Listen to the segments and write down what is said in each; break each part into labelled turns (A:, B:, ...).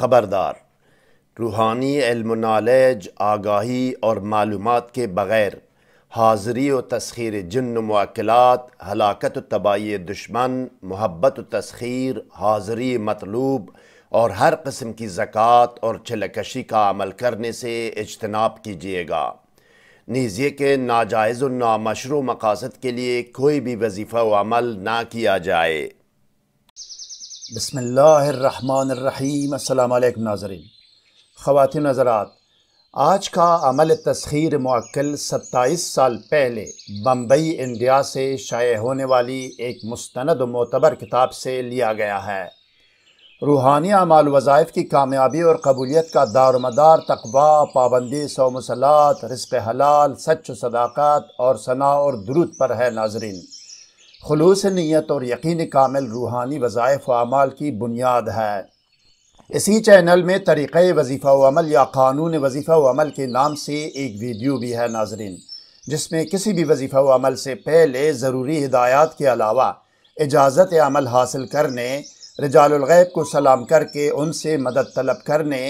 A: ख़बरदार रूहानी नॉलेज आगाही और मालूम के बग़ैर हाज़री व तस्खीर जन्न मौक़ात हलाकत तबाही दुश्मन मोहब्बत तस्खीर हाज़री मतलूब और हर कस्म की ज़क़़त और छलकशी का अमल करने से इजतनाब कीजिएगा नीजिए के नाजायज़ नामशरू मकासद के लिए कोई भी वजीफ़ा व अमल ना किया जाए बसमीम अल्लाम नाजरीन ख़वान नज़रात आज का अमल तस्खीर मक्ल सत्ताईस साल पहले बम्बई इंडिया से शाये होने वाली एक मुस्ंद मोतबर किताब से लिया गया है रूहानिया माल वज़ाइफ की कामयाबी और कबूलीत का दारमदार तकबा पाबंदी सोमसलात मसलात रिस्क हलाल सच सदाकत और सना और दरुद पर है नाजरीन खलूस नीयत और यकीन कामिल रूहानी वज़ायफ़ अमाल की बुनियाद है इसी चैनल में तरीक़ वजीफ़ा अमल या क़ानून वजीफ़ा अमल के नाम से एक वीडियो भी है नाजरीन जिसमें किसी भी वजीफ़ा अमल से पहले ज़रूरी हिदायत के अलावा इजाज़त अमल हासिल करने रजालगैब को सलाम करके उनसे मदद तलब करने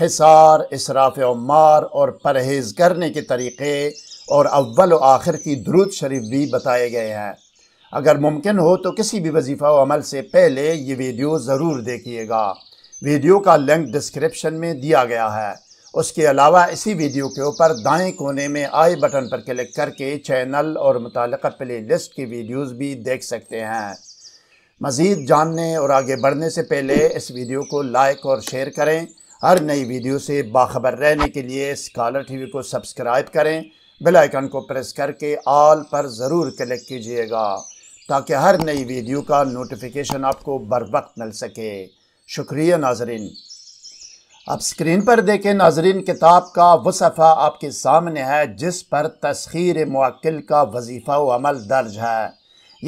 A: हिसार इसराफ उमार और परहेज़ करने के तरीक़े और अव्वल आखिर की द्रुद शरीफ भी बताए गए हैं अगर मुमकिन हो तो किसी भी वजीफ़ा अमल से पहले ये वीडियो ज़रूर देखिएगा वीडियो का लिंक डिस्क्रिप्शन में दिया गया है उसके अलावा इसी वीडियो के ऊपर दाएं कोने में आई बटन पर क्लिक करके चैनल और मुतल प्ले लिस्ट की वीडियोज़ भी देख सकते हैं मज़ीद जानने और आगे बढ़ने से पहले इस वीडियो को लाइक और शेयर करें हर नई वीडियो से बाखबर रहने के लिए स्कॉलर टी को सब्सक्राइब करें बेल आइकन को प्रेस करके ऑल पर ज़रूर क्लिक कीजिएगा ताकि हर नई वीडियो का नोटिफिकेशन आपको बर वक्त मिल सके शुक्रिया नाजरीन अब स्क्रीन पर देखें नाजरीन किताब का वह सफ़ा आपके सामने है जिस पर तस्खीर मक्ल का वजीफ़ा अमल दर्ज है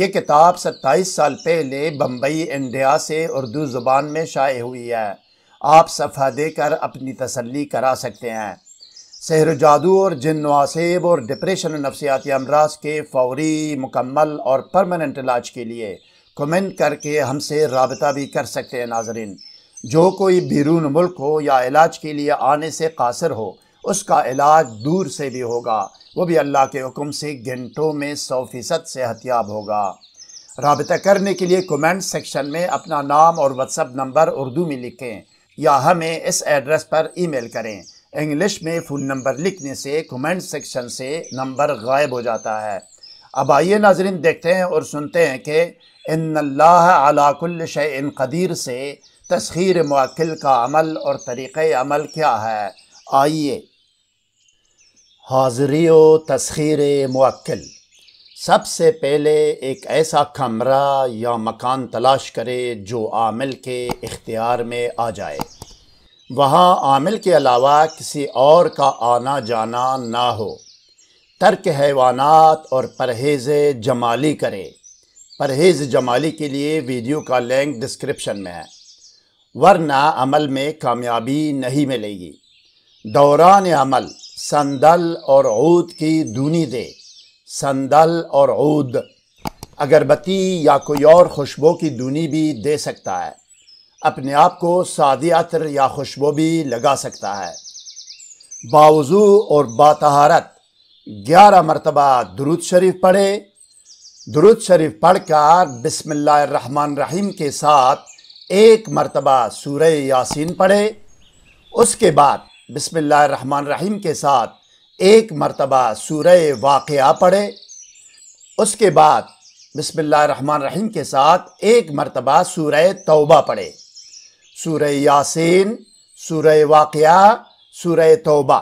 A: ये किताब सत्ताईस साल पहले बम्बई इंडिया से उर्दू ज़ुबान में शाये हुई है आप सफ़ा देकर अपनी तसली करा सकते हैं सहर जादू और जिन नवासेब और डिप्रेशन नफसियाती अमराज के फौरी मुकम्मल और परमानेंट इलाज के लिए कमेंट करके हमसे रबता भी कर सकते हैं नाजरीन जो कोई बैरून मुल्क हो या इलाज के लिए आने से कासर हो उसका इलाज दूर से भी होगा वो भी अल्लाह के हुक्म से घंटों में सौ फ़ीसद सेहतियाब होगा रबता करने के लिए कमेंट सेक्शन में अपना नाम और व्हाट्सअप नंबर उर्दू में लिखें या हमें इस एड्रेस पर ईमेल करें इंग्लिश में फ़ोन नंबर लिखने से कमेंट सेक्शन से नंबर गायब हो जाता है अब आइए नाजरन देखते हैं और सुनते हैं कि इन अलाकुल शन कदीर से तस्खीर मक़िल का अमल और तरीक़ अमल क्या है आइए हाजरी तस्खीर मक्ल सबसे पहले एक ऐसा कमरा या मकान तलाश करे जो आमिल के इख्तियार में आ जाए वहाँ आमिल के अलावा किसी और का आना जाना ना हो तर्क हैवानात और परहेज़ जमाली करें परहेज़ जमाली के लिए वीडियो का लिंक डिस्क्रिप्शन में है वरना अमल में कामयाबी नहीं मिलेगी दौरान अमल संदल और ऊद की दूनी दे संदल और ऊद अगरबत्ती या कोई और खुशबू की दूनी भी दे सकता है अपने आप को अत्र या खुशबो भी लगा सकता है बावजू और बातहारत ग्यारह मरतबा दुरुद शरीफ पढ़े दुरुद शरीफ पढ़कर बसमान रहीम के साथ एक मरतबा सूर यासीन पढ़े उसके बाद बिसमिल्लाम रहीम के साथ एक मरतबा सूर वाक़ पढ़े उसके बाद बिसमिल्लाम रहीम के साथ एक मरतबा सूर तौबा पढ़े सूर यासीन सूर वाक़ सूर तोबा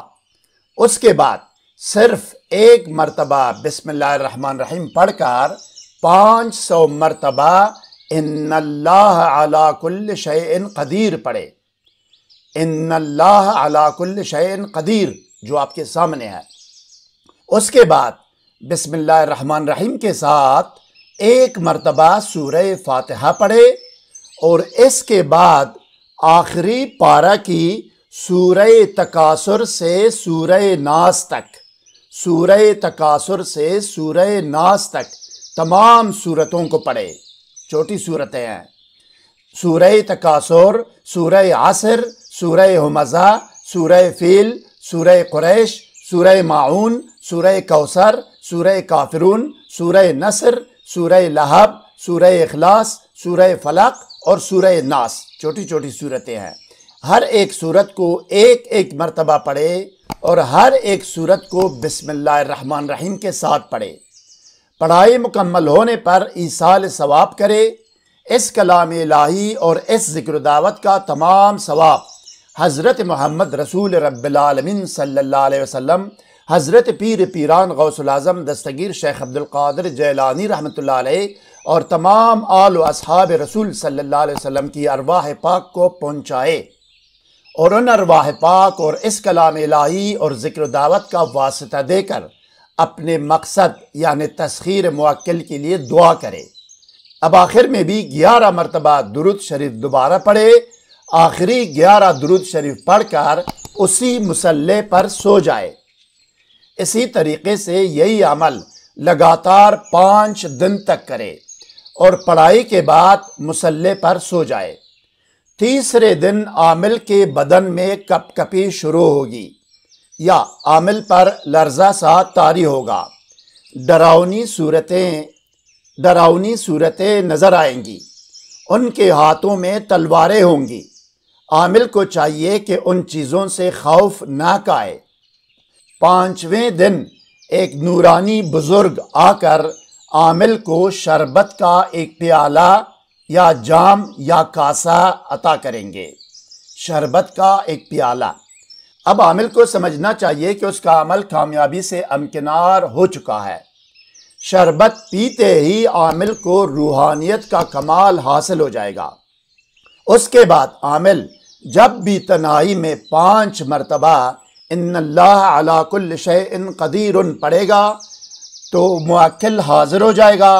A: उसके बाद सिर्फ एक मरतबा बिसमीम पढ़कर पाँच सौ मरतबा इन्नल्लाकुल्ल शैन कदीर पढ़े इन्नल्लाकुल्ल शैन कदीर जो आपके सामने है उसके बाद रहीम के साथ एक मरतबा सूर फातहा पढ़े और इसके बाद आखिरी पारा की सूर तकासुर से सूर्य नास तक सूर तकासुर से सूर्य नास तक तमाम सूरतों को पढ़े छोटी सूरतें हैं सूरह तकासुर सूर्य आसर सूर्य हमजा सूर्य फील सूर्य क्रैश सूरह माउन सूर्य कौसर सूर्य काफरून सूरह नसर सूर लहब सूरह अखलास सूरह फलक और सूर नास छोटी छोटी सूरतें हैं हर एक सूरत को एक एक मरतबा पढ़े और हर एक सूरत को बसमान रहीम के साथ पढ़े पढ़ाई मुकम्मल होने पर ईसाल सवाब करे इस कलाम लाही और इस जिक्र दावत का तमाम सवाब हज़रत मोहम्मद रसूल रबालमिन सल्ला वसम हज़रत पीर पीरान आज़म दस्तगीर शेख अब्दुल्कर जैलानी रहमत और तमाम आल असहाब रसूल सल्ला वसम की अरवाह पाक को पहुँचाए और उन अरवाह पाक और इस कलाम लाही और ज़िक्र दावत का वास्ता देकर अपने मकसद यानि तस्खीर मक्ल के लिए दुआ करे अब आखिर में भी ग्यारह मरतबा दुरुद शरीफ दोबारा पढ़े आखिरी ग्यारह दुरुद शरीफ पढ़कर उसी मसल पर सो जाए इसी तरीके से यही अमल लगातार पाँच दिन तक करे और पढ़ाई के बाद मुसल्ले पर सो जाए तीसरे दिन आमिल के बदन में कपकपी शुरू होगी या आमिल पर लर्जा सा तारी होगा डरावनी सूरतें डरावनी सूरतें नज़र आएंगी उनके हाथों में तलवारें होंगी आमिल को चाहिए कि उन चीज़ों से खौफ ना काए पाँचवें दिन एक नूरानी बुज़ुर्ग आकर आमिल को शरबत का एक प्याला या जाम या कासा अता करेंगे शरबत का एक प्याला अब आमिल को समझना चाहिए कि उसका अमल कामयाबी से अमकिनार हो चुका है शरबत पीते ही आमिल को रूहानियत का कमाल हासिल हो जाएगा उसके बाद आमिल जब भी तनाई में पाँच मरतबा इन अलाकुल इन कदीर पड़ेगा तो मुक्ल हाजिर हो जाएगा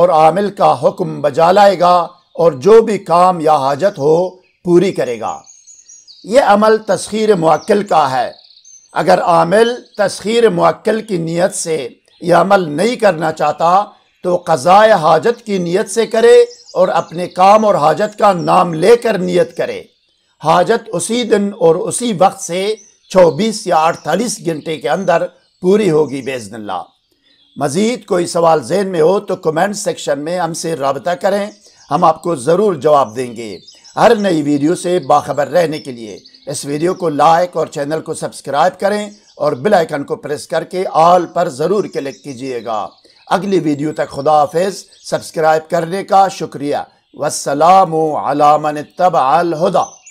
A: और आमिल का हुक्म बजा लाएगा और जो भी काम या हाजत हो पूरी करेगा ये अमल तस्खीर मुक्ल का है अगर आमिल तस्खीर मुक्ल की नीयत से यह अमल नहीं करना चाहता तो कज़ाय हाजत की नीयत से करे और अपने काम और हाजत का नाम लेकर नीयत करे हाजत उसी दिन और उसी वक्त से 24 या 48 घंटे के अंदर पूरी होगी बेजनल्ला मज़ीद कोई सवाल जहन में हो तो कमेंट सेक्शन में हमसे रबता करें हम आपको ज़रूर जवाब देंगे हर नई वीडियो से बाखबर रहने के लिए इस वीडियो को लाइक और चैनल को सब्सक्राइब करें और बिल आइकन को प्रेस करके ऑल पर ज़रूर क्लिक कीजिएगा अगली वीडियो तक खुदा हाफिज सब्सक्राइब करने का शुक्रिया वसलाम अलामन तब अलहुदा